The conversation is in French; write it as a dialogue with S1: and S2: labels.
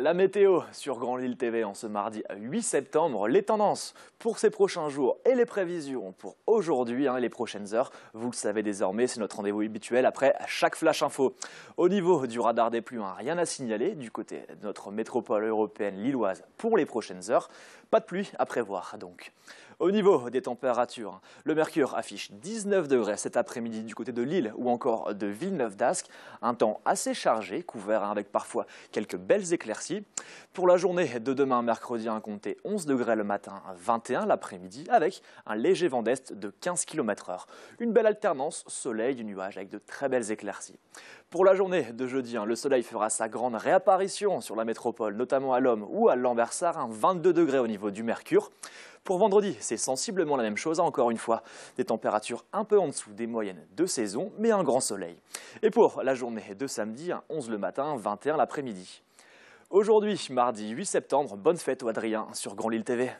S1: La météo sur Grand Lille TV en ce mardi 8 septembre, les tendances pour ces prochains jours et les prévisions pour aujourd'hui et hein, les prochaines heures. Vous le savez désormais, c'est notre rendez-vous habituel après chaque flash info. Au niveau du radar des pluies, hein, rien à signaler du côté de notre métropole européenne lilloise pour les prochaines heures. Pas de pluie à prévoir donc. Au niveau des températures, le mercure affiche 19 degrés cet après-midi du côté de Lille ou encore de Villeneuve d'Ascq. Un temps assez chargé, couvert hein, avec parfois quelques belles éclaircies. Pour la journée de demain, mercredi, un compté 11 degrés le matin, 21 l'après-midi, avec un léger vent d'est de 15 km h Une belle alternance soleil-nuage avec de très belles éclaircies. Pour la journée de jeudi, hein, le soleil fera sa grande réapparition sur la métropole, notamment à l'Homme ou à Lambersart, 22 hein, degrés au niveau du mercure. Pour vendredi, c'est sensiblement la même chose, hein, encore une fois. Des températures un peu en dessous des moyennes de saison, mais un grand soleil. Et pour la journée de samedi, 11 hein, le matin, 21 l'après-midi. Aujourd'hui, mardi 8 septembre, bonne fête au Adrien sur Grand Lille TV.